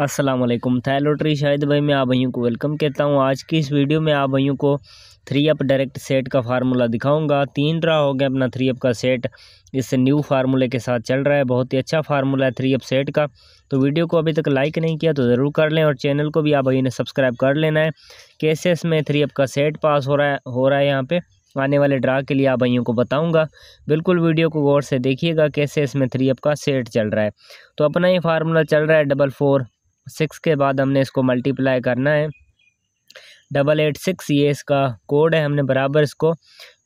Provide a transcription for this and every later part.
असलम थैलोट्री शाहिद भाई मैं आप भाइयों को वेलकम कहता हूँ आज की इस वीडियो में आप भाइयों को थ्री अप डायरेक्ट सेट का फार्मूला दिखाऊंगा तीन ड्रा हो गया अपना थ्री अप का सेट इससे न्यू फार्मूले के साथ चल रहा है बहुत ही अच्छा फार्मूला है थ्री अप सेट का तो वीडियो को अभी तक लाइक नहीं किया तो ज़रूर कर लें और चैनल को भी आप भाई ने सब्सक्राइब कर लेना है केसेस में थ्री अप का सेट पास हो रहा है हो रहा है यहाँ पर आने वाले ड्रा के लिए आप भाइयों को बताऊंगा बिल्कुल वीडियो को गौर से देखिएगा कैसे इसमें थ्री अप का सेट चल रहा है तो अपना ये फार्मूला चल रहा है डबल फोर सिक्स के बाद हमने इसको मल्टीप्लाई करना है डबल एट सिक्स ये इसका कोड है हमने बराबर इसको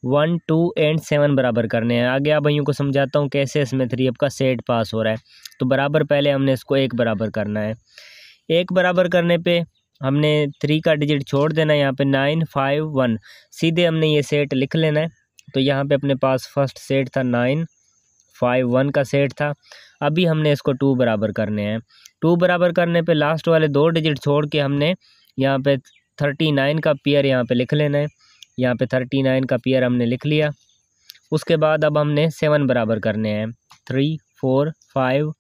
वन टू एंड सेवन बराबर करने हैं आगे आप भाइयों को समझाता हूँ कैसे इसमें थ्री आपका सेट पास हो रहा है तो बराबर पहले हमने इसको एक बराबर करना है एक बराबर करने पे हमने थ्री का डिजिट छोड़ देना है यहाँ पे नाइन फाइव वन सीधे हमने ये सेट लिख लेना है तो यहाँ पे अपने पास फर्स्ट सेट था नाइन फाइव वन का सेट था अभी हमने इसको टू बराबर करने हैं टू बराबर करने पे लास्ट वाले दो डिजिट छोड़ के हमने यहाँ पे थर्टी नाइन का पेयर यहाँ पे लिख लेना है यहाँ पे थर्टी नाइन का पेयर हमने लिख लिया उसके बाद अब हमने सेवन बराबर करने हैं three four five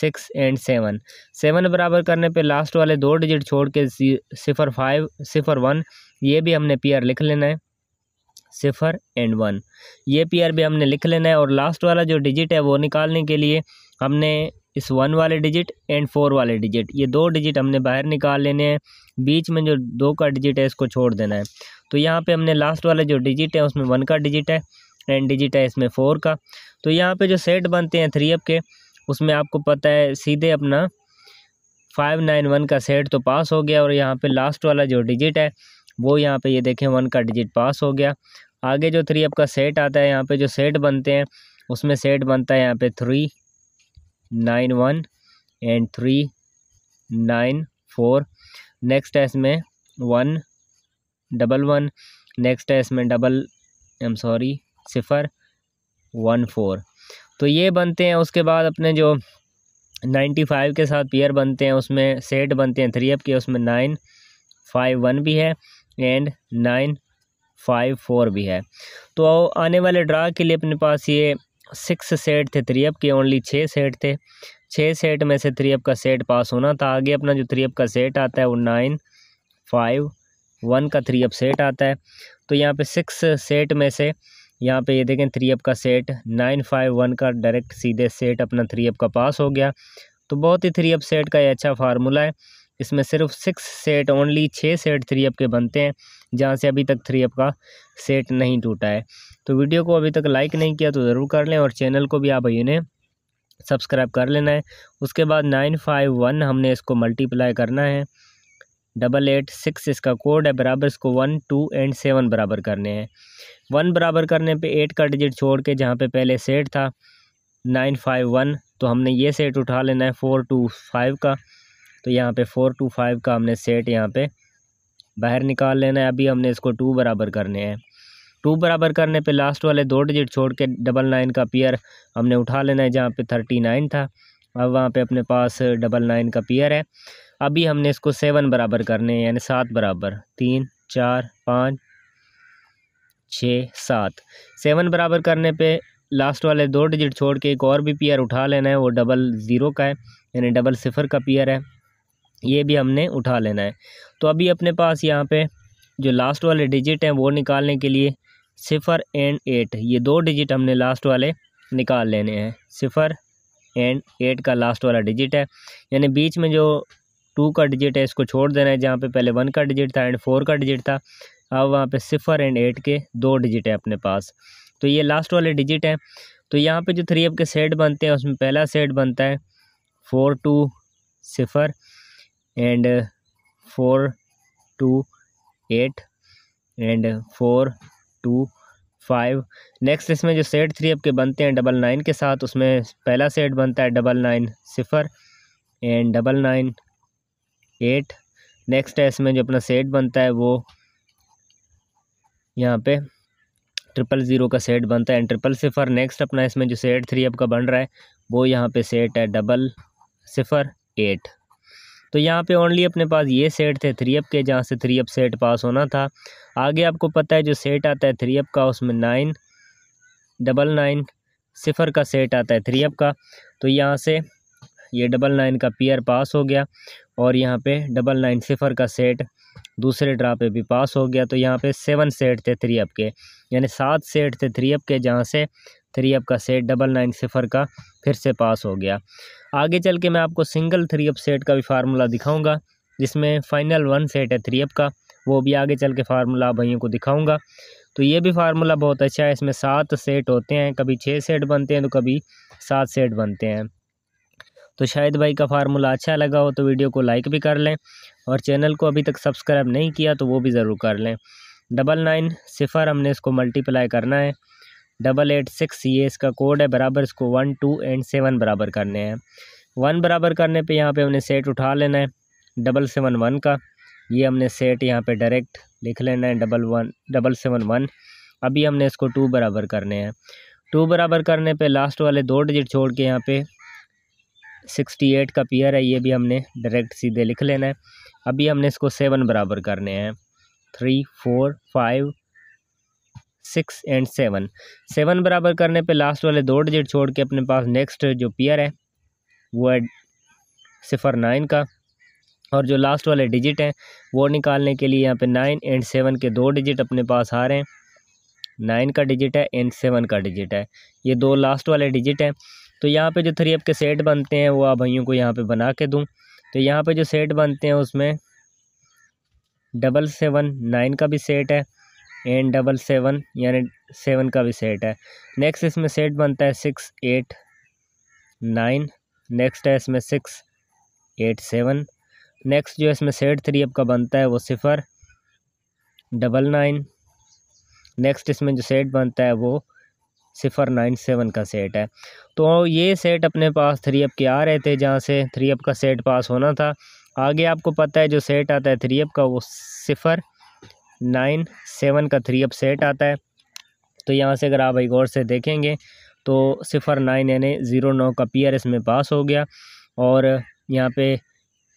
six and seven seven बराबर करने पे लास्ट वाले दो डिजिट छोड़ के सिफर फाइव सिफर वन ये भी हमने पेयर लिख लेना है सिफर एंड वन ये पेयर भी हमने लिख लेना है और लास्ट वाला जो डिजिट है वो निकालने के लिए हमने इस वन वाले डिजिट एंड फोर वाले डिजिट ये दो डिजिट हमने बाहर निकाल लेने हैं बीच में जो दो का डिजिट है इसको छोड़ देना है तो यहाँ पे हमने लास्ट वाले जो डिजिट है उसमें वन का डिजिट है एंड डिजिट है इसमें फ़ोर का तो यहाँ पे जो सेट बनते हैं थ्री अप के उसमें आपको पता है सीधे अपना फाइव नाइन वन का सेट तो पास हो गया और यहाँ पे लास्ट वाला जो डिजिट है वो यहाँ पे ये देखें वन का डिजिट पास हो गया आगे जो थ्री अप का सेट आता है यहाँ पे जो सेट बनते हैं उसमें सेट बनता है यहाँ पे three nine one and three nine four next है इसमें वन डबल वन नेक्स्ट है इसमें डबल आई एम सॉरी सिफ़र वन फोर तो ये बनते हैं उसके बाद अपने जो नाइन्टी फाइव के साथ पेयर बनते हैं उसमें सेट बनते हैं थ्री अप के उसमें नाइन फाइव वन भी है एंड नाइन फाइव फोर भी है तो आने वाले ड्रा के लिए अपने पास ये सिक्स सेट थे थ्री अप के ओनली छः सेट थे छः सेट में से थ्री अप का सेट पास होना था आगे अपना जो थ्री अप का सेट आता है वो नाइन फाइव वन का थ्री अप सेट आता है तो यहाँ पे सिक्स सेट में से यहाँ पे ये देखें थ्री अप का सेट नाइन फाइव वन का डायरेक्ट सीधे सेट अपना थ्री अप का पास हो गया तो बहुत ही थ्री अप सेट का ये अच्छा फार्मूला है इसमें सिर्फ सिक्स सेट ओनली छः सेट थ्री अप के बनते हैं जहाँ से अभी तक थ्री अप का सेट नहीं टूटा है तो वीडियो को अभी तक लाइक नहीं किया तो ज़रूर कर लें और चैनल को भी आप भैया ने सब्सक्राइब कर लेना है उसके बाद नाइन फाइव वन हमने इसको मल्टीप्लाई करना है डबल एट सिक्स इसका कोड है बराबर इसको वन टू एंड सेवन बराबर करने हैं वन बराबर करने पे एट का डिजिट छोड़ के जहाँ पे पहले सेट था नाइन फाइव वन तो हमने ये सेट उठा लेना है फ़ोर टू फाइव का तो यहाँ पे फ़ोर टू फाइव का हमने सेट यहाँ पे बाहर निकाल लेना है अभी हमने इसको टू बराबर करने हैं टू बराबर करने पे लास्ट वाले दो डिजिट छोड़ के डबल नाइन का पेयर हमने उठा लेना है जहाँ पे थर्टी नाइन था अब वहाँ पे अपने पास डबल नाइन का पेयर है अभी हमने इसको सेवन बराबर करने हैं यानी सात बराबर तीन चार पाँच छः सात सेवन बराबर करने पे लास्ट वाले दो डिजिट छोड़ के एक और भी पेयर उठा लेना है वो डबल ज़ीरो का है यानी डबल सिफर का पेयर है ये भी हमने उठा लेना है तो अभी अपने पास यहाँ पे जो लास्ट वाले डिजिट हैं वो निकालने के लिए सिफ़र एंड एट ये दो डिजिट हमने लास्ट वाले निकाल लेने हैं सिफ़र एंड एट का लास्ट वाला डिजिट है यानी बीच में जो टू का डिजिट है इसको छोड़ देना है जहाँ पे पहले वन का डिजिट था एंड फोर का डिजिट था अब वहाँ पे सिफ़र एंड एट के दो डिजिट है अपने पास तो ये लास्ट वाले डिजिट हैं तो यहाँ पे जो थ्री अप के सेट बनते हैं उसमें पहला सेट बनता है फोर टू सिफ़र and four two eight and four two five next इसमें जो सेट थ्री आपके बनते हैं डबल नाइन के साथ उसमें पहला सेट बनता है डबल नाइन सिफ़र and double nine eight next है इसमें जो अपना सेट बनता है वो यहाँ पे ट्रिपल ज़ीरो का सेट बनता है एंड ट्रिपल सिफ़र नेक्स्ट अपना इसमें जो सेट थ्री आपका बन रहा है वो यहाँ पे सेट है डबल सिफ़र एट तो यहाँ पे ओनली अपने पास ये सेट थे थ्री अप के जहाँ से थ्री अप सेट पास होना था आगे आपको पता है जो सेट आता है थ्री अप का उसमें नाइन डबल नाइन सिफ़र का सेट आता है थ्री अप का तो यहाँ से ये डबल नाइन का पेयर पास हो गया और यहाँ पे डबल नाइन सिफ़र का सेट दूसरे ड्रा पे भी पास हो गया तो यहाँ पे सेवन सेट थे थ्री अप के यानी सात सेट थे थ्री अप के जहाँ से थ्री अप का सेट डबल नाइन सिफ़र का फिर से पास हो गया आगे चल के मैं आपको सिंगल थ्री अप सेट का भी फार्मूला दिखाऊंगा जिसमें फाइनल वन सेट है थ्री अप का वो भी आगे चल के फार्मूला भाइयों को दिखाऊंगा तो ये भी फार्मूला बहुत अच्छा है इसमें सात सेट होते हैं कभी छः सेट बनते हैं तो कभी सात सेट बनते हैं तो शायद भाई का फार्मूला अच्छा लगा हो तो वीडियो को लाइक भी कर लें और चैनल को अभी तक सब्सक्राइब नहीं किया तो वो भी ज़रूर कर लें डबल नाइन सिफ़र हमने इसको मल्टीप्लाई करना है डबल एट सिक्स ये इसका कोड है बराबर इसको वन टू एंड सेवन बराबर करने हैं वन बराबर करने पे यहाँ पे हमने सेट उठा लेना है डबल सेवन वन का ये हमने सेट यहाँ पे डायरेक्ट लिख लेना है double one double seven one अभी हमने इसको टू बराबर करने हैं टू बराबर करने पे लास्ट वाले दो डिजिट छोड़ के यहाँ पे सिक्सटी एट का पेयर है ये भी हमने डायरेक्ट सीधे लिख लेना है अभी हमने इसको सेवन बराबर करने हैं three four five six and seven seven बराबर करने पे लास्ट वाले दो डिजिट छोड़ के अपने पास नेक्स्ट जो पेयर है वो है सिफर नाइन का और जो लास्ट वाले डिजिट हैं वो निकालने के लिए यहाँ पे नाइन एंड सेवन के दो डिजिट अपने पास आ रहे हैं नाइन का डिजिट है एंड सेवन का डिजिट है ये दो लास्ट वाले डिजिट हैं तो यहाँ पे जो थ्री अप के सेट बनते हैं वो आप भैयों को यहाँ पे बना के दूँ तो यहाँ पे जो सेट बनते हैं उसमें डबल सेवन नाइन का भी सेट है एन डबल सेवन यानी सेवन का भी सेट है नेक्स्ट इसमें सेट बनता है सिक्स एट नाइन नेक्स्ट है इसमें सिक्स एट सेवन नेक्स्ट जो इसमें सेट थ्री आपका बनता है वो सिफ़र डबल नाइन नेक्स्ट इसमें जो सेट बनता है वो सिफ़र नाइन सेवन का सेट है तो ये सेट अपने पास थ्री अप के आ रहे थे जहाँ से थ्री अप का सेट पास होना था आगे आपको पता है जो सेट आता है थ्री अप का वो सिफ़र नाइन सेवन का थ्री सेट आता है तो यहाँ से अगर आप भाई गौर से देखेंगे तो सिफ़र नाइन यानी ज़ीरो नौ का पीयर इसमें पास हो गया और यहाँ पे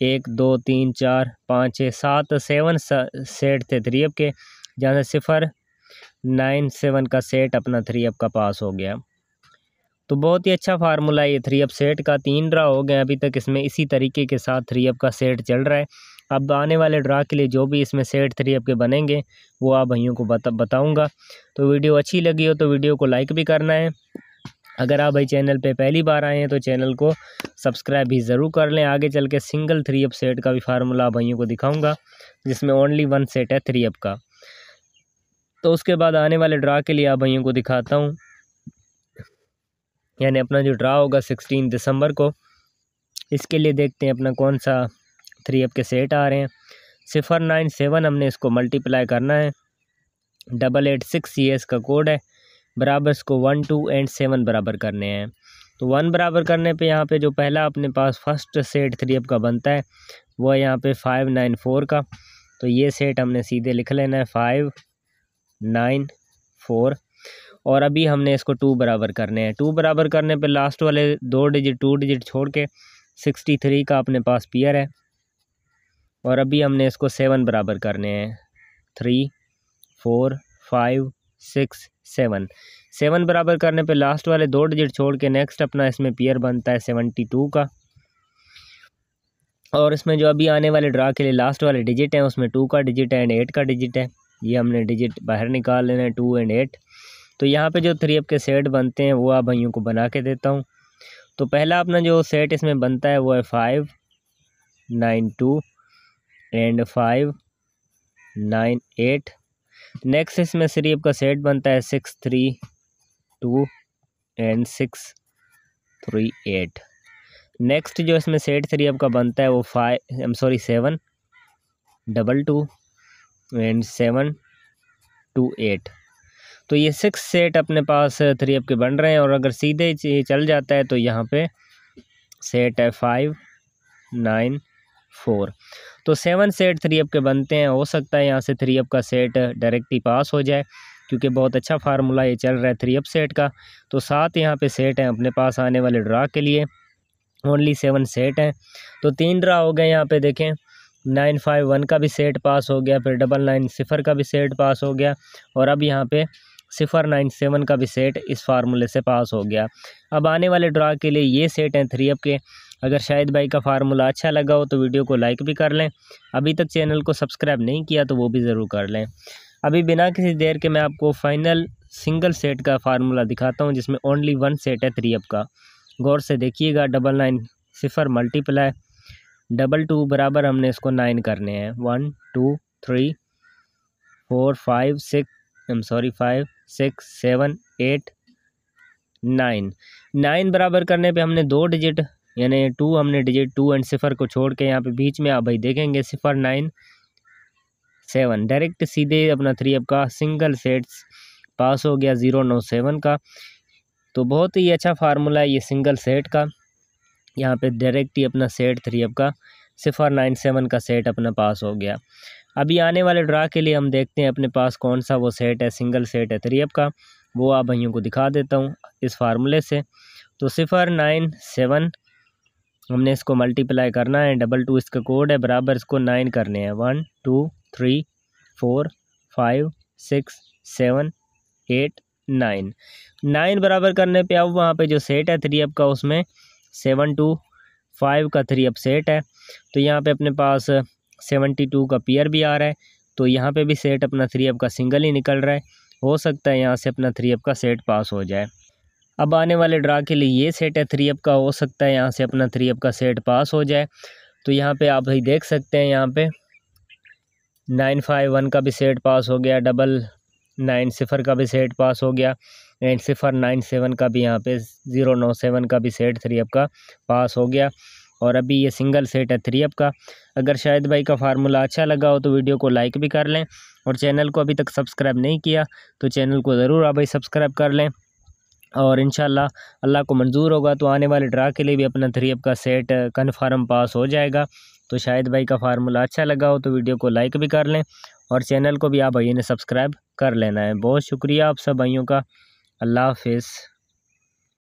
एक दो तीन चार पाँच छः सात सेवन सेट थे थ्री अप के जहाँ से सिफ़र नाइन सेवन का सेट अपना थ्री अप का पास हो गया तो बहुत ही अच्छा फार्मूला ये थ्री अप सेट का तीन ड्रा हो गया अभी तक इसमें इसी तरीके के साथ थ्री अप का सेट चल रहा है अब आने वाले ड्रा के लिए जो भी इसमें सेट थ्री आपके बनेंगे वो आप भाइयों को बता बताऊँगा तो वीडियो अच्छी लगी हो तो वीडियो को लाइक भी करना है अगर आप भाई चैनल पे पहली बार आए हैं तो चैनल को सब्सक्राइब भी ज़रूर कर लें आगे चल के सिंगल थ्री अप सेट का भी फार्मूला भाइयों को दिखाऊंगा जिसमें ओनली वन सेट है थ्री अप का तो उसके बाद आने वाले ड्रा के लिए आप भाइयों को दिखाता हूँ यानी अपना जो ड्रा होगा सिक्सटीन दिसंबर को इसके लिए देखते हैं अपना कौन सा थ्री के सेट आ रहे हैं सिफर नाइन सेवन हमने इसको मल्टीप्लाई करना है डबल एट सिक्स ये इसका कोड है बराबर इसको वन टू एंड सेवन बराबर करने हैं तो वन बराबर करने पे यहाँ पे जो पहला अपने पास फर्स्ट सेट थ्री अप का बनता है वो है यहाँ पे फाइव नाइन फोर का तो ये सेट हमने सीधे लिख लेना है फाइव नाइन फोर और अभी हमने इसको टू बराबर करने हैं टू बराबर करने पे लास्ट वाले दो डिजिट टू डिजिट छोड़ के सिक्सटी थ्री का अपने पास पियर है और अभी हमने इसको सेवन बराबर करने हैं three four five six seven seven बराबर करने पे लास्ट वाले दो डिजिट छोड़ के नेक्स्ट अपना इसमें पेयर बनता है सेवेंटी टू का और इसमें जो अभी आने वाले ड्रा के लिए लास्ट वाले डिजिट हैं उसमें टू का डिजिट है एंड एट का डिजिट है ये हमने डिजिट बाहर निकाल लेना है टू एंड एट तो यहाँ पे जो थ्री अप के सेट बनते हैं वो आप भाइयों को बना के देता हूँ तो पहला अपना जो सेट इसमें बनता है वो है five nine two and five nine eight next इसमें सिर्फ का सेट बनता है six three two and six three eight next जो इसमें सेट थ्री आपका बनता है वो five I am sorry seven double two and seven two eight तो ये सिक्स सेट अपने पास थ्री आपके के बन रहे हैं और अगर सीधे चल जाता है तो यहाँ पे सेट है फाइव नाइन फोर तो सेवन सेट थ्री अप के बनते हैं हो सकता है यहाँ से थ्री अप का सेट डायरेक्ट ही पास हो जाए क्योंकि बहुत अच्छा फार्मूला ये चल रहा है थ्री अप सेट का तो सात यहाँ पे सेट हैं अपने पास आने वाले ड्रा के लिए ओनली सेवन सेट हैं तो तीन ड्रा हो गए यहाँ पे देखें नाइन फाइव वन का भी सेट पास हो गया फिर डबल नाइन सिफ़र का भी सेट पास हो गया और अब यहाँ पे सिफ़र नाइन सेवन का भी सेट इस फार्मूले से पास हो गया अब आने वाले ड्रा के लिए ये सेट हैं थ्री अप के अगर शाहिद भाई का फार्मूला अच्छा लगा हो तो वीडियो को लाइक भी कर लें अभी तक चैनल को सब्सक्राइब नहीं किया तो वो भी ज़रूर कर लें अभी बिना किसी देर के मैं आपको फाइनल सिंगल सेट का फार्मूला दिखाता हूँ जिसमें ओनली वन सेट है थ्री अप का गौर से देखिएगा डबल नाइन सिफर मल्टीप्लाई डबल टू बराबर हमने इसको नाइन करने हैं one two three four five six I am sorry five six seven eight nine nine बराबर करने पे हमने दो डिजिट यानी टू हमने डिजिट टू एंड सिफर को छोड़ के यहाँ पे बीच में आप भाई देखेंगे सिफर नाइन सेवन डायरेक्ट सीधे अपना थ्री अप का सिंगल सेट्स पास हो गया ज़ीरो नौ सेवन का तो बहुत ही अच्छा फार्मूला है ये सिंगल सेट का यहाँ पे डायरेक्ट ही अपना सेट थ्री अप का सिफर नाइन सेवन का सेट अपना पास हो गया अभी आने वाले ड्रा के लिए हम देखते हैं अपने पास कौन सा वो सेट है सिंगल सेट है थ्री अप का वो आप भाइयों को दिखा देता हूँ इस फार्मूले से तो सिफर नाइन सेवन हमने इसको मल्टीप्लाई करना है डबल टू इसका कोड है बराबर इसको नाइन करने हैं one two three four five six seven eight nine nine बराबर करने पे अब वहाँ पे जो सेट है थ्री अप का उसमें सेवन टू फाइव का थ्री अप सेट है तो यहाँ पे अपने पास सेवेंटी टू का पियर भी आ रहा है तो यहाँ पे भी सेट अपना थ्री अप का सिंगल ही निकल रहा है हो सकता है यहाँ से अपना थ्री अप का सेट पास हो जाए अब आने वाले ड्रा के लिए ये सेट है थ्री अप का हो सकता है यहाँ से अपना थ्री अप का सेट पास हो जाए तो यहाँ पे आप भाई देख सकते हैं यहाँ पे नाइन फाइव वन का भी सेट पास हो गया डबल नाइन सिफर का भी सेट पास हो गया एंड सिफर नाइन सेवन का भी यहाँ पे ज़ीरो नौ सेवन का भी सेट थ्री अप का पास हो गया और अभी ये सिंगल सेट है थ्री अप का अगर शायद भाई का फार्मूला अच्छा लगा हो तो वीडियो को लाइक भी कर लें और चैनल को अभी तक सब्सक्राइब नहीं किया तो चैनल को ज़रूर आप भाई सब्सक्राइब कर लें और इन अल्लाह को मंजूर होगा तो आने वाले ड्रा के लिए भी अपना थ्री अप का सेट कन्फर्म पास हो जाएगा तो शायद भाई का फार्मूला अच्छा लगा हो तो वीडियो को लाइक भी कर लें और चैनल को भी आप भाइयों ने सब्सक्राइब कर लेना है बहुत शुक्रिया आप सब भाइयों का अल्लाह हाफिज़